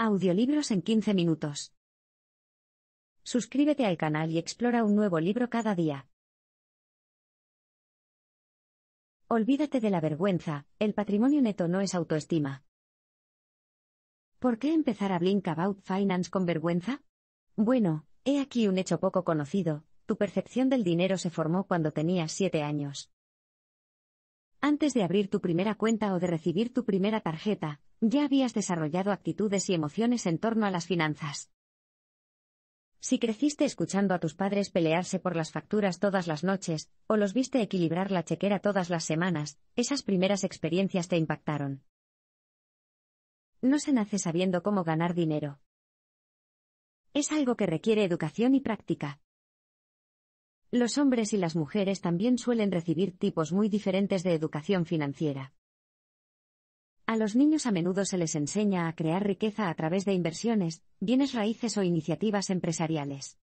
Audiolibros en 15 minutos. Suscríbete al canal y explora un nuevo libro cada día. Olvídate de la vergüenza, el patrimonio neto no es autoestima. ¿Por qué empezar a Blink About Finance con vergüenza? Bueno, he aquí un hecho poco conocido, tu percepción del dinero se formó cuando tenías 7 años. Antes de abrir tu primera cuenta o de recibir tu primera tarjeta, ya habías desarrollado actitudes y emociones en torno a las finanzas. Si creciste escuchando a tus padres pelearse por las facturas todas las noches, o los viste equilibrar la chequera todas las semanas, esas primeras experiencias te impactaron. No se nace sabiendo cómo ganar dinero. Es algo que requiere educación y práctica. Los hombres y las mujeres también suelen recibir tipos muy diferentes de educación financiera. A los niños a menudo se les enseña a crear riqueza a través de inversiones, bienes raíces o iniciativas empresariales.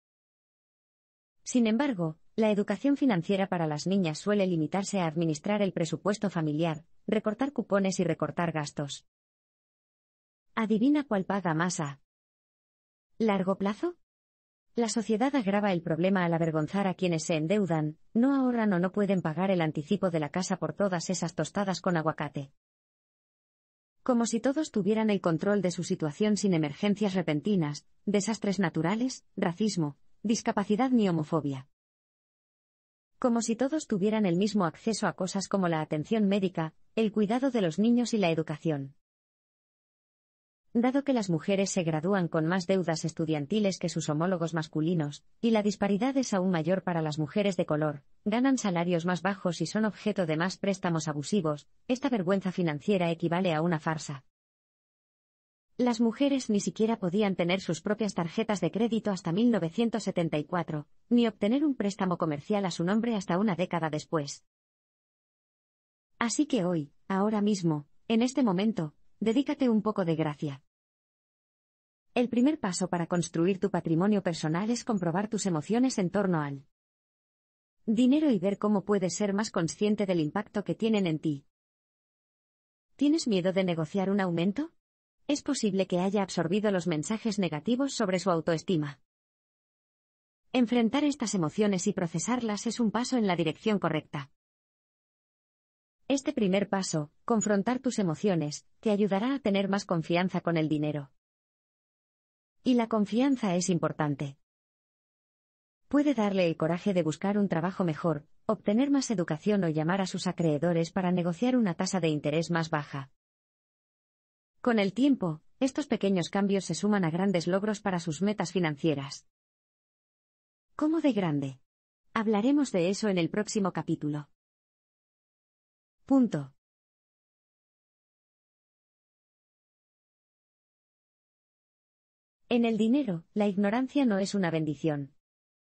Sin embargo, la educación financiera para las niñas suele limitarse a administrar el presupuesto familiar, recortar cupones y recortar gastos. Adivina cuál paga más a largo plazo. La sociedad agrava el problema al avergonzar a quienes se endeudan, no ahorran o no pueden pagar el anticipo de la casa por todas esas tostadas con aguacate como si todos tuvieran el control de su situación sin emergencias repentinas, desastres naturales, racismo, discapacidad ni homofobia. Como si todos tuvieran el mismo acceso a cosas como la atención médica, el cuidado de los niños y la educación. Dado que las mujeres se gradúan con más deudas estudiantiles que sus homólogos masculinos, y la disparidad es aún mayor para las mujeres de color, ganan salarios más bajos y son objeto de más préstamos abusivos, esta vergüenza financiera equivale a una farsa. Las mujeres ni siquiera podían tener sus propias tarjetas de crédito hasta 1974, ni obtener un préstamo comercial a su nombre hasta una década después. Así que hoy, ahora mismo, en este momento, Dedícate un poco de gracia. El primer paso para construir tu patrimonio personal es comprobar tus emociones en torno al dinero y ver cómo puedes ser más consciente del impacto que tienen en ti. ¿Tienes miedo de negociar un aumento? Es posible que haya absorbido los mensajes negativos sobre su autoestima. Enfrentar estas emociones y procesarlas es un paso en la dirección correcta. Este primer paso, confrontar tus emociones, te ayudará a tener más confianza con el dinero. Y la confianza es importante. Puede darle el coraje de buscar un trabajo mejor, obtener más educación o llamar a sus acreedores para negociar una tasa de interés más baja. Con el tiempo, estos pequeños cambios se suman a grandes logros para sus metas financieras. ¿Cómo de grande? Hablaremos de eso en el próximo capítulo. Punto. En el dinero, la ignorancia no es una bendición.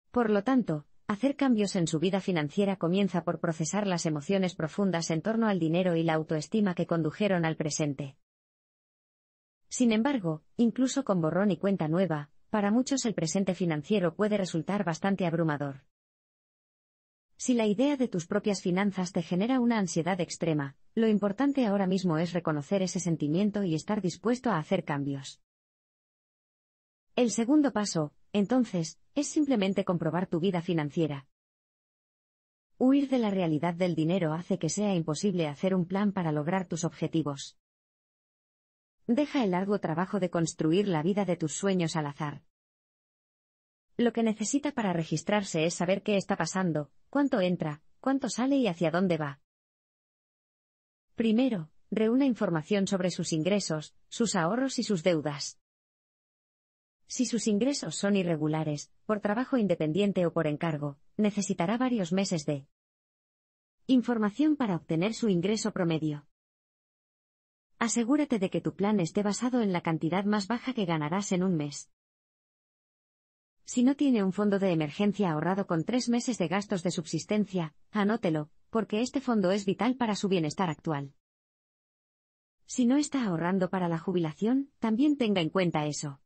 Por lo tanto, hacer cambios en su vida financiera comienza por procesar las emociones profundas en torno al dinero y la autoestima que condujeron al presente. Sin embargo, incluso con borrón y cuenta nueva, para muchos el presente financiero puede resultar bastante abrumador. Si la idea de tus propias finanzas te genera una ansiedad extrema, lo importante ahora mismo es reconocer ese sentimiento y estar dispuesto a hacer cambios. El segundo paso, entonces, es simplemente comprobar tu vida financiera. Huir de la realidad del dinero hace que sea imposible hacer un plan para lograr tus objetivos. Deja el largo trabajo de construir la vida de tus sueños al azar. Lo que necesita para registrarse es saber qué está pasando, cuánto entra, cuánto sale y hacia dónde va. Primero, reúna información sobre sus ingresos, sus ahorros y sus deudas. Si sus ingresos son irregulares, por trabajo independiente o por encargo, necesitará varios meses de información para obtener su ingreso promedio. Asegúrate de que tu plan esté basado en la cantidad más baja que ganarás en un mes. Si no tiene un fondo de emergencia ahorrado con tres meses de gastos de subsistencia, anótelo, porque este fondo es vital para su bienestar actual. Si no está ahorrando para la jubilación, también tenga en cuenta eso.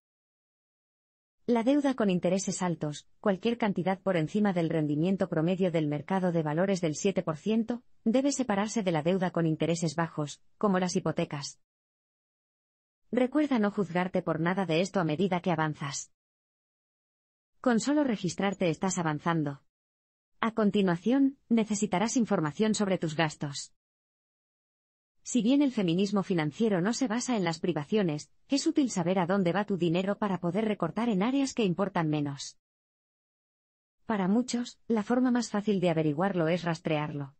La deuda con intereses altos, cualquier cantidad por encima del rendimiento promedio del mercado de valores del 7%, debe separarse de la deuda con intereses bajos, como las hipotecas. Recuerda no juzgarte por nada de esto a medida que avanzas. Con solo registrarte estás avanzando. A continuación, necesitarás información sobre tus gastos. Si bien el feminismo financiero no se basa en las privaciones, es útil saber a dónde va tu dinero para poder recortar en áreas que importan menos. Para muchos, la forma más fácil de averiguarlo es rastrearlo.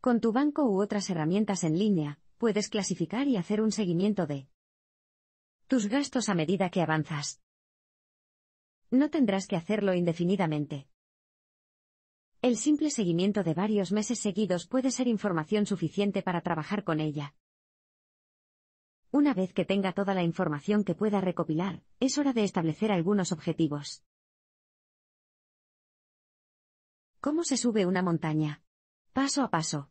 Con tu banco u otras herramientas en línea, puedes clasificar y hacer un seguimiento de tus gastos a medida que avanzas. No tendrás que hacerlo indefinidamente. El simple seguimiento de varios meses seguidos puede ser información suficiente para trabajar con ella. Una vez que tenga toda la información que pueda recopilar, es hora de establecer algunos objetivos. ¿Cómo se sube una montaña? Paso a paso.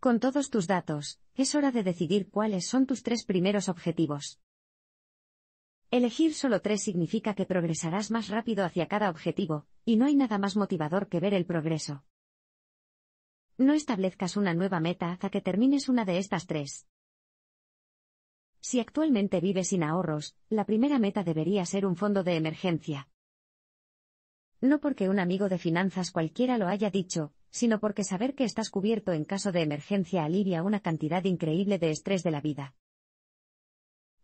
Con todos tus datos, es hora de decidir cuáles son tus tres primeros objetivos. Elegir solo tres significa que progresarás más rápido hacia cada objetivo, y no hay nada más motivador que ver el progreso. No establezcas una nueva meta hasta que termines una de estas tres. Si actualmente vives sin ahorros, la primera meta debería ser un fondo de emergencia. No porque un amigo de finanzas cualquiera lo haya dicho, sino porque saber que estás cubierto en caso de emergencia alivia una cantidad increíble de estrés de la vida.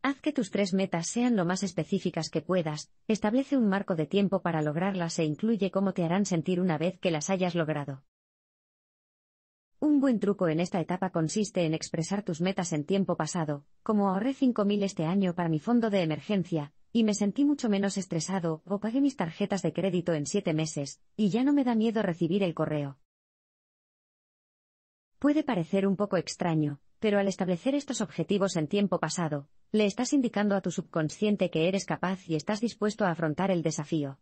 Haz que tus tres metas sean lo más específicas que puedas, establece un marco de tiempo para lograrlas e incluye cómo te harán sentir una vez que las hayas logrado. Un buen truco en esta etapa consiste en expresar tus metas en tiempo pasado, como ahorré 5.000 este año para mi fondo de emergencia, y me sentí mucho menos estresado, o pagué mis tarjetas de crédito en 7 meses, y ya no me da miedo recibir el correo. Puede parecer un poco extraño, pero al establecer estos objetivos en tiempo pasado, le estás indicando a tu subconsciente que eres capaz y estás dispuesto a afrontar el desafío.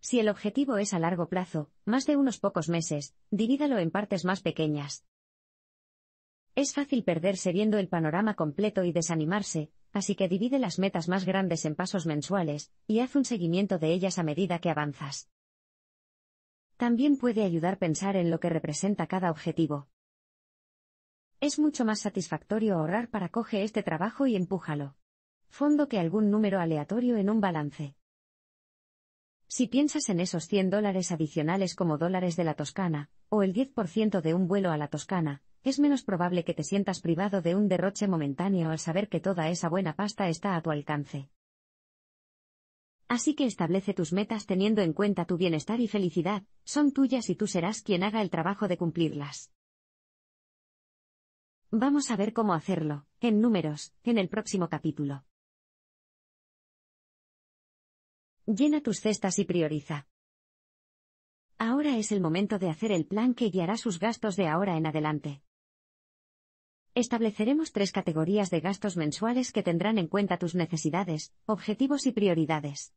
Si el objetivo es a largo plazo, más de unos pocos meses, divídalo en partes más pequeñas. Es fácil perderse viendo el panorama completo y desanimarse, así que divide las metas más grandes en pasos mensuales, y haz un seguimiento de ellas a medida que avanzas. También puede ayudar pensar en lo que representa cada objetivo. Es mucho más satisfactorio ahorrar para coge este trabajo y empújalo. Fondo que algún número aleatorio en un balance. Si piensas en esos 100 dólares adicionales como dólares de la Toscana, o el 10% de un vuelo a la Toscana, es menos probable que te sientas privado de un derroche momentáneo al saber que toda esa buena pasta está a tu alcance. Así que establece tus metas teniendo en cuenta tu bienestar y felicidad, son tuyas y tú serás quien haga el trabajo de cumplirlas. Vamos a ver cómo hacerlo, en números, en el próximo capítulo. Llena tus cestas y prioriza. Ahora es el momento de hacer el plan que guiará sus gastos de ahora en adelante. Estableceremos tres categorías de gastos mensuales que tendrán en cuenta tus necesidades, objetivos y prioridades.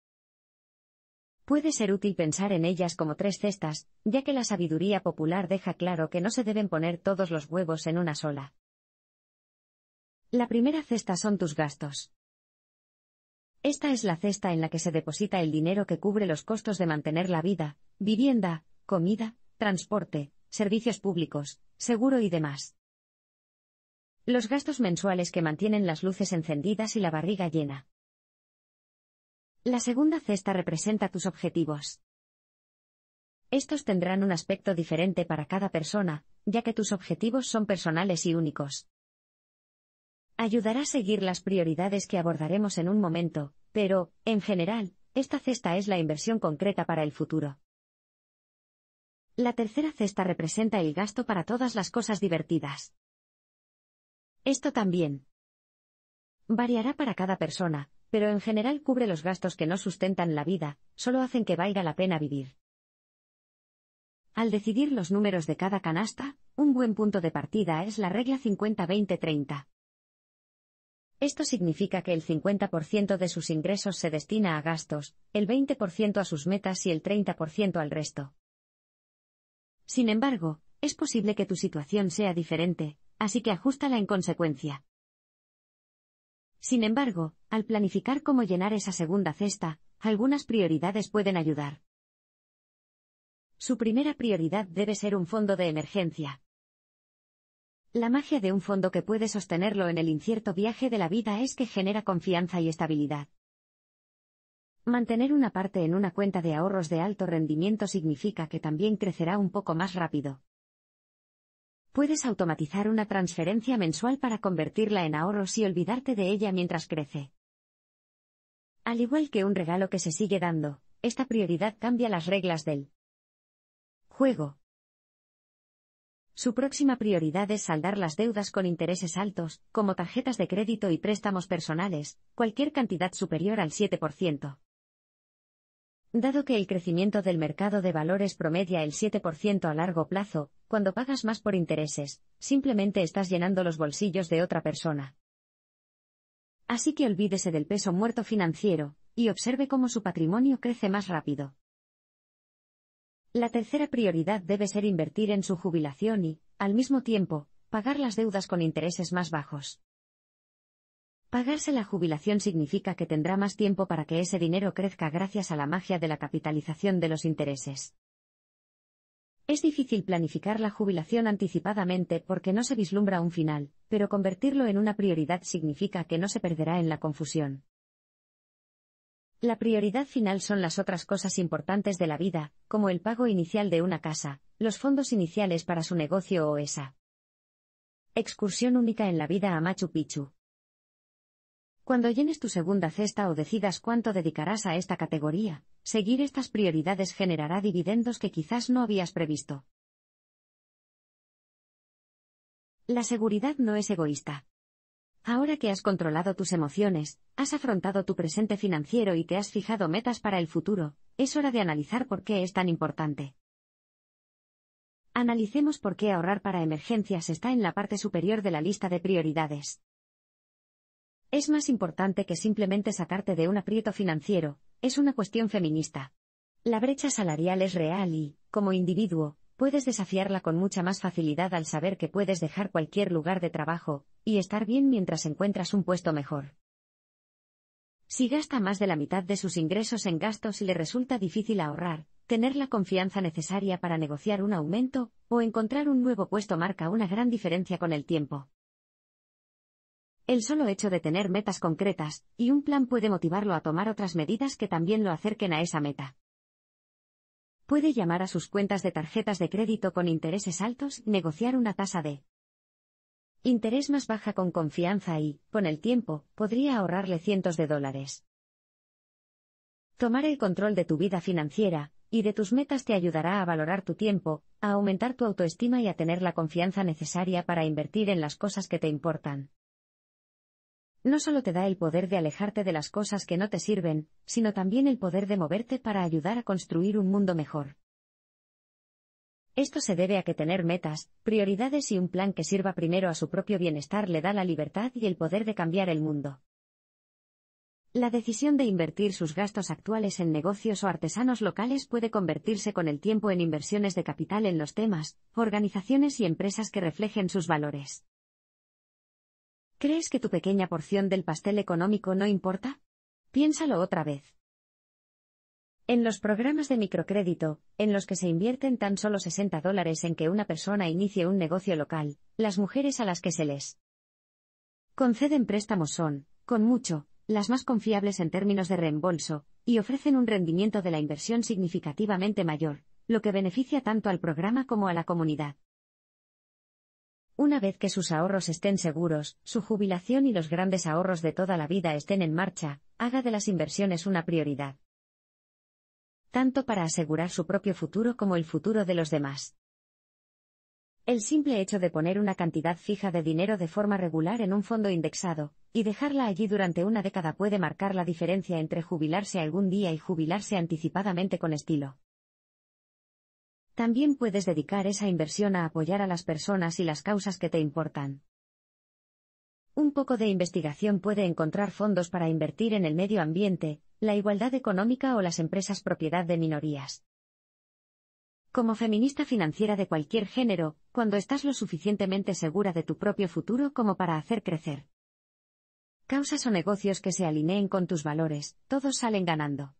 Puede ser útil pensar en ellas como tres cestas, ya que la sabiduría popular deja claro que no se deben poner todos los huevos en una sola. La primera cesta son tus gastos. Esta es la cesta en la que se deposita el dinero que cubre los costos de mantener la vida, vivienda, comida, transporte, servicios públicos, seguro y demás. Los gastos mensuales que mantienen las luces encendidas y la barriga llena. La segunda cesta representa tus objetivos. Estos tendrán un aspecto diferente para cada persona, ya que tus objetivos son personales y únicos. Ayudará a seguir las prioridades que abordaremos en un momento, pero, en general, esta cesta es la inversión concreta para el futuro. La tercera cesta representa el gasto para todas las cosas divertidas. Esto también variará para cada persona, pero en general cubre los gastos que no sustentan la vida, solo hacen que valga la pena vivir. Al decidir los números de cada canasta, un buen punto de partida es la regla 50-20-30. Esto significa que el 50% de sus ingresos se destina a gastos, el 20% a sus metas y el 30% al resto. Sin embargo, es posible que tu situación sea diferente, así que ajustala en consecuencia. Sin embargo, al planificar cómo llenar esa segunda cesta, algunas prioridades pueden ayudar. Su primera prioridad debe ser un fondo de emergencia. La magia de un fondo que puede sostenerlo en el incierto viaje de la vida es que genera confianza y estabilidad. Mantener una parte en una cuenta de ahorros de alto rendimiento significa que también crecerá un poco más rápido. Puedes automatizar una transferencia mensual para convertirla en ahorros y olvidarte de ella mientras crece. Al igual que un regalo que se sigue dando, esta prioridad cambia las reglas del juego. Su próxima prioridad es saldar las deudas con intereses altos, como tarjetas de crédito y préstamos personales, cualquier cantidad superior al 7%. Dado que el crecimiento del mercado de valores promedia el 7% a largo plazo, cuando pagas más por intereses, simplemente estás llenando los bolsillos de otra persona. Así que olvídese del peso muerto financiero, y observe cómo su patrimonio crece más rápido. La tercera prioridad debe ser invertir en su jubilación y, al mismo tiempo, pagar las deudas con intereses más bajos. Pagarse la jubilación significa que tendrá más tiempo para que ese dinero crezca gracias a la magia de la capitalización de los intereses. Es difícil planificar la jubilación anticipadamente porque no se vislumbra un final, pero convertirlo en una prioridad significa que no se perderá en la confusión. La prioridad final son las otras cosas importantes de la vida, como el pago inicial de una casa, los fondos iniciales para su negocio o esa excursión única en la vida a Machu Picchu, cuando llenes tu segunda cesta o decidas cuánto dedicarás a esta categoría, seguir estas prioridades generará dividendos que quizás no habías previsto. La seguridad no es egoísta. Ahora que has controlado tus emociones, has afrontado tu presente financiero y te has fijado metas para el futuro, es hora de analizar por qué es tan importante. Analicemos por qué ahorrar para emergencias está en la parte superior de la lista de prioridades. Es más importante que simplemente sacarte de un aprieto financiero, es una cuestión feminista. La brecha salarial es real y, como individuo, puedes desafiarla con mucha más facilidad al saber que puedes dejar cualquier lugar de trabajo, y estar bien mientras encuentras un puesto mejor. Si gasta más de la mitad de sus ingresos en gastos y le resulta difícil ahorrar, tener la confianza necesaria para negociar un aumento, o encontrar un nuevo puesto marca una gran diferencia con el tiempo. El solo hecho de tener metas concretas y un plan puede motivarlo a tomar otras medidas que también lo acerquen a esa meta. Puede llamar a sus cuentas de tarjetas de crédito con intereses altos, negociar una tasa de interés más baja con confianza y, con el tiempo, podría ahorrarle cientos de dólares. Tomar el control de tu vida financiera y de tus metas te ayudará a valorar tu tiempo, a aumentar tu autoestima y a tener la confianza necesaria para invertir en las cosas que te importan no solo te da el poder de alejarte de las cosas que no te sirven, sino también el poder de moverte para ayudar a construir un mundo mejor. Esto se debe a que tener metas, prioridades y un plan que sirva primero a su propio bienestar le da la libertad y el poder de cambiar el mundo. La decisión de invertir sus gastos actuales en negocios o artesanos locales puede convertirse con el tiempo en inversiones de capital en los temas, organizaciones y empresas que reflejen sus valores. ¿Crees que tu pequeña porción del pastel económico no importa? Piénsalo otra vez. En los programas de microcrédito, en los que se invierten tan solo 60 dólares en que una persona inicie un negocio local, las mujeres a las que se les conceden préstamos son, con mucho, las más confiables en términos de reembolso, y ofrecen un rendimiento de la inversión significativamente mayor, lo que beneficia tanto al programa como a la comunidad. Una vez que sus ahorros estén seguros, su jubilación y los grandes ahorros de toda la vida estén en marcha, haga de las inversiones una prioridad. Tanto para asegurar su propio futuro como el futuro de los demás. El simple hecho de poner una cantidad fija de dinero de forma regular en un fondo indexado, y dejarla allí durante una década puede marcar la diferencia entre jubilarse algún día y jubilarse anticipadamente con estilo. También puedes dedicar esa inversión a apoyar a las personas y las causas que te importan. Un poco de investigación puede encontrar fondos para invertir en el medio ambiente, la igualdad económica o las empresas propiedad de minorías. Como feminista financiera de cualquier género, cuando estás lo suficientemente segura de tu propio futuro como para hacer crecer. Causas o negocios que se alineen con tus valores, todos salen ganando.